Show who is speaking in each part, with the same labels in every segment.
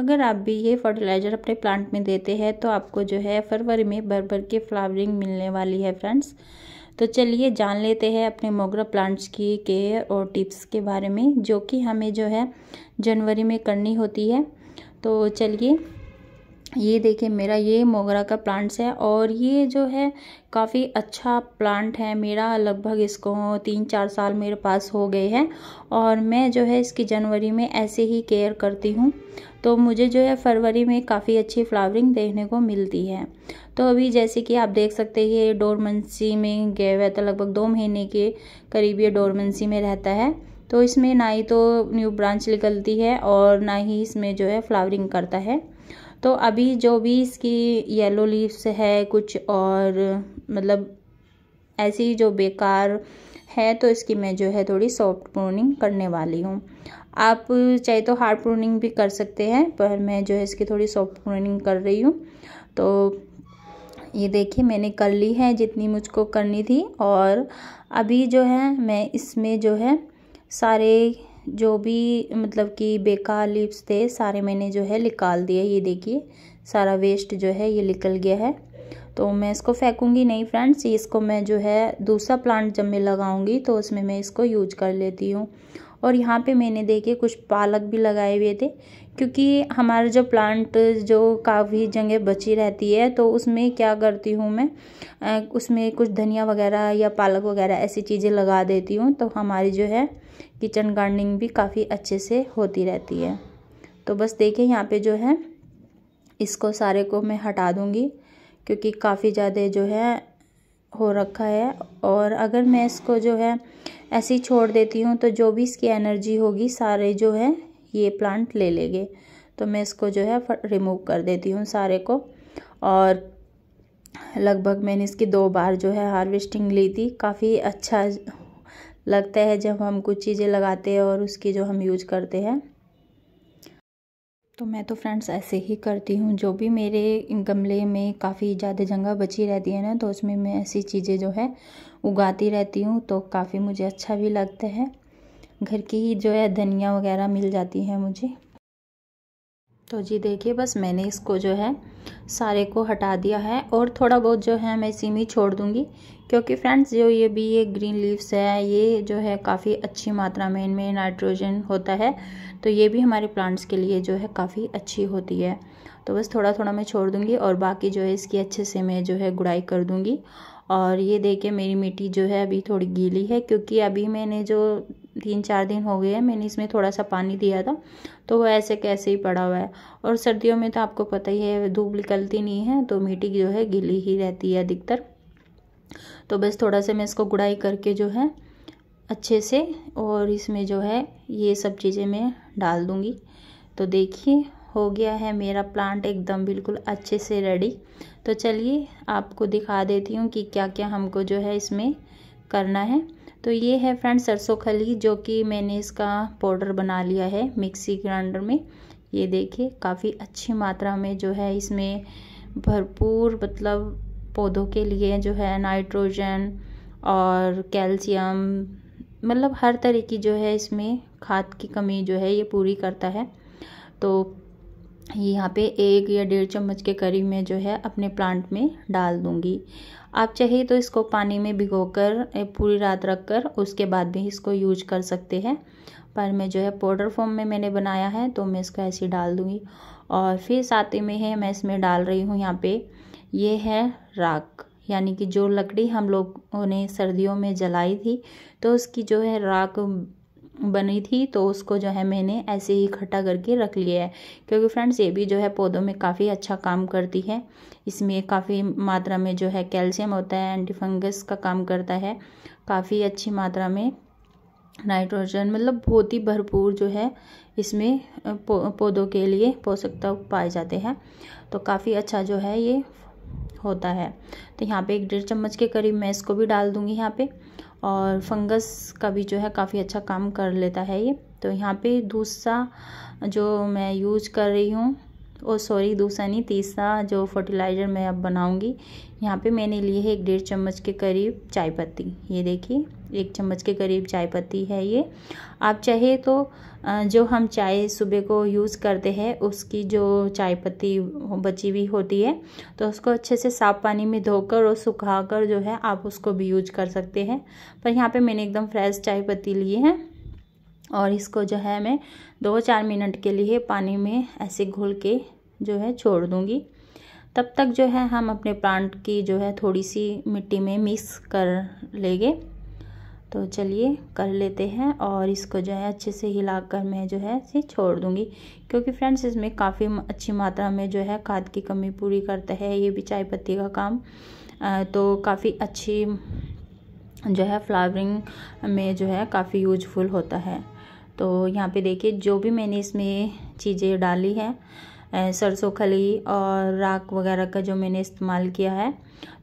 Speaker 1: अगर आप भी ये फर्टिलाइज़र अपने प्लांट में देते हैं तो आपको जो है फरवरी में भर भर के फ्लावरिंग मिलने वाली है फ्रेंड्स तो चलिए जान लेते हैं अपने मोगरा प्लांट्स की केयर और टिप्स के बारे में जो कि हमें जो है जनवरी में करनी होती है तो चलिए ये देखिए मेरा ये मोगरा का प्लांट्स है और ये जो है काफ़ी अच्छा प्लांट है मेरा लगभग इसको तीन चार साल मेरे पास हो गए हैं और मैं जो है इसकी जनवरी में ऐसे ही केयर करती हूँ तो मुझे जो है फरवरी में काफ़ी अच्छी फ्लावरिंग देखने को मिलती है तो अभी जैसे कि आप देख सकते हैं ये डोरमेंसी में गए हुए तो लगभग दो महीने के करीब ये डोरमेंसी में रहता है तो इसमें ना ही तो न्यू ब्रांच निकलती है और ना ही इसमें जो है फ्लावरिंग करता है तो अभी जो भी इसकी येलो लीव्स है कुछ और मतलब ऐसी जो बेकार है तो इसकी मैं जो है थोड़ी सॉफ्ट प्रूनिंग करने वाली हूँ आप चाहे तो हार्ड प्रूनिंग भी कर सकते हैं पर मैं जो है इसकी थोड़ी सॉफ्ट प्रूनिंग कर रही हूँ तो ये देखिए मैंने कर ली है जितनी मुझको करनी थी और अभी जो है मैं इसमें जो है सारे जो भी मतलब कि बेकार लिप्स थे सारे मैंने जो है निकाल दिए ये देखिए सारा वेस्ट जो है ये निकल गया है तो मैं इसको फेंकूँगी नहीं फ्रेंड्स इसको मैं जो है दूसरा प्लांट जब मैं लगाऊँगी तो उसमें मैं इसको यूज कर लेती हूँ और यहाँ पे मैंने देखे कुछ पालक भी लगाए हुए थे क्योंकि हमारे जो प्लांट जो काफ़ी जगह बची रहती है तो उसमें क्या करती हूँ मैं उसमें कुछ धनिया वगैरह या पालक वगैरह ऐसी चीज़ें लगा देती हूँ तो हमारी जो है किचन गार्डनिंग भी काफ़ी अच्छे से होती रहती है तो बस देखिए यहाँ पे जो है इसको सारे को मैं हटा दूँगी क्योंकि काफ़ी ज़्यादा जो है हो रखा है और अगर मैं इसको जो है ऐसे ही छोड़ देती हूँ तो जो भी इसकी एनर्जी होगी सारे जो है ये प्लांट ले लेंगे तो मैं इसको जो है रिमूव कर देती हूँ सारे को और लगभग मैंने इसकी दो बार जो है हार्वेस्टिंग ली थी काफ़ी अच्छा लगता है जब हम कुछ चीज़ें लगाते हैं और उसकी जो हम यूज करते हैं तो मैं तो फ्रेंड्स ऐसे ही करती हूँ जो भी मेरे गमले में काफ़ी ज़्यादा जगह बची रहती है ना तो उसमें मैं ऐसी चीज़ें जो है उगाती रहती हूँ तो काफ़ी मुझे अच्छा भी लगता है घर की ही जो है धनिया वगैरह मिल जाती है मुझे तो जी देखिए बस मैंने इसको जो है सारे को हटा दिया है और थोड़ा बहुत जो है मैं इसी में छोड़ दूंगी क्योंकि फ्रेंड्स जो ये भी ये ग्रीन लीव्स है ये जो है काफ़ी अच्छी मात्रा में इनमें नाइट्रोजन होता है तो ये भी हमारे प्लांट्स के लिए जो है काफ़ी अच्छी होती है तो बस थोड़ा थोड़ा मैं छोड़ दूँगी और बाकी जो है इसकी अच्छे से मैं जो है गुड़ाई कर दूँगी और ये देखिए मेरी मिट्टी जो है अभी थोड़ी गीली है क्योंकि अभी मैंने जो तीन चार दिन हो गए हैं मैंने इसमें थोड़ा सा पानी दिया था तो वो ऐसे कैसे ही पड़ा हुआ है और सर्दियों में तो आपको पता ही है धूप निकलती नहीं है तो मिट्टी जो है गिली ही रहती है अधिकतर तो बस थोड़ा सा मैं इसको गुड़ाई करके जो है अच्छे से और इसमें जो है ये सब चीज़ें मैं डाल दूँगी तो देखिए हो गया है मेरा प्लांट एकदम बिल्कुल अच्छे से रेडी तो चलिए आपको दिखा देती हूँ कि क्या क्या हमको जो है इसमें करना है तो ये है फ्रेंड सरसों खली जो कि मैंने इसका पाउडर बना लिया है मिक्सी ग्राइंडर में ये देखिए काफ़ी अच्छी मात्रा में जो है इसमें भरपूर मतलब पौधों के लिए जो है नाइट्रोजन और कैल्शियम मतलब हर तरह की जो है इसमें खाद की कमी जो है ये पूरी करता है तो यहाँ पे एक या डेढ़ चम्मच के करीब मैं जो है अपने प्लांट में डाल दूँगी आप चाहिए तो इसको पानी में भिगोकर पूरी रात रख कर उसके बाद भी इसको यूज कर सकते हैं पर मैं जो है पाउडर फॉर्म में मैंने बनाया है तो मैं इसको ऐसे डाल दूँगी और फिर साथ ही में है मैं इसमें डाल रही हूँ यहाँ पे ये है राख यानी कि जो लकड़ी हम लोगों ने सर्दियों में जलाई थी तो उसकी जो है राख बनी थी तो उसको जो है मैंने ऐसे ही इकट्ठा करके रख लिया है क्योंकि फ्रेंड्स ये भी जो है पौधों में काफ़ी अच्छा काम करती है इसमें काफ़ी मात्रा में जो है कैल्शियम होता है एंटी फंगस का काम करता है काफ़ी अच्छी मात्रा में नाइट्रोजन मतलब बहुत ही भरपूर जो है इसमें पौधों के लिए पोषक तत्व पाए जाते हैं तो काफ़ी अच्छा जो है ये होता है तो यहाँ पे एक डेढ़ चम्मच के करीब मैं इसको भी डाल दूँगी यहाँ पे और फंगस का भी जो है काफ़ी अच्छा काम कर लेता है ये तो यहाँ पे दूसरा जो मैं यूज कर रही हूँ और सॉरी दूसरा नहीं तीसरा जो फर्टिलाइज़र मैं अब बनाऊंगी यहाँ पे मैंने लिए है एक डेढ़ चम्मच के करीब चाय पत्ती ये देखिए एक चम्मच के करीब चाय पत्ती है ये आप चाहे तो जो हम चाय सुबह को यूज़ करते हैं उसकी जो चाय पत्ती बची हुई होती है तो उसको अच्छे से साफ पानी में धोकर और सुखाकर जो है आप उसको भी यूज कर सकते हैं पर यहाँ पे मैंने एकदम फ्रेश चाय पत्ती ली है और इसको जो है मैं दो चार मिनट के लिए पानी में ऐसे घोल के जो है छोड़ दूँगी तब तक जो है हम अपने प्लांट की जो है थोड़ी सी मिट्टी में मिक्स कर लेंगे तो चलिए कर लेते हैं और इसको जो है अच्छे से हिलाकर मैं जो है इसे छोड़ दूंगी क्योंकि फ्रेंड्स इसमें काफ़ी अच्छी मात्रा में जो है खाद की कमी पूरी करता है ये भी चाय पत्ती का काम तो काफ़ी अच्छी जो है फ्लावरिंग में जो है काफ़ी यूजफुल होता है तो यहाँ पे देखिए जो भी मैंने इसमें चीज़ें डाली हैं सरसों खली और राख वगैरह का जो मैंने इस्तेमाल किया है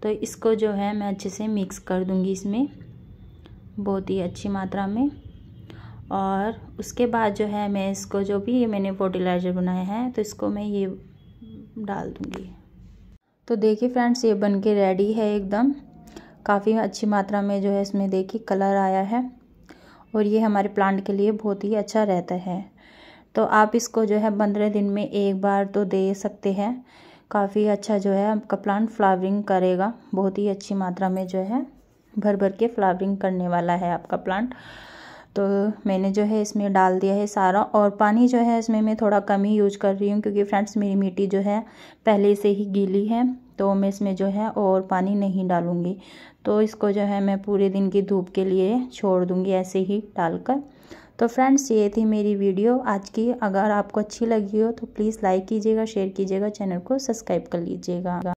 Speaker 1: तो इसको जो है मैं अच्छे से मिक्स कर दूँगी इसमें बहुत ही अच्छी मात्रा में और उसके बाद जो है मैं इसको जो भी मैंने फर्टिलाइज़र बनाया है तो इसको मैं ये डाल दूँगी तो देखिए फ्रेंड्स ये बन के रेडी है एकदम काफ़ी अच्छी मात्रा में जो है इसमें देखिए कलर आया है और ये हमारे प्लांट के लिए बहुत ही अच्छा रहता है तो आप इसको जो है पंद्रह दिन में एक बार तो दे सकते हैं काफ़ी अच्छा जो है आपका प्लांट फ्लावरिंग करेगा बहुत ही अच्छी मात्रा में जो है भर भर के फ्लावरिंग करने वाला है आपका प्लांट तो मैंने जो है इसमें डाल दिया है सारा और पानी जो है इसमें मैं थोड़ा कम ही यूज कर रही हूँ क्योंकि फ्रेंड्स मेरी मिट्टी जो है पहले से ही गीली है तो मैं इसमें जो है और पानी नहीं डालूँगी तो इसको जो है मैं पूरे दिन की धूप के लिए छोड़ दूँगी ऐसे ही डालकर तो फ्रेंड्स ये थी मेरी वीडियो आज की अगर आपको अच्छी लगी हो तो प्लीज़ लाइक कीजिएगा शेयर कीजिएगा चैनल को सब्सक्राइब कर लीजिएगा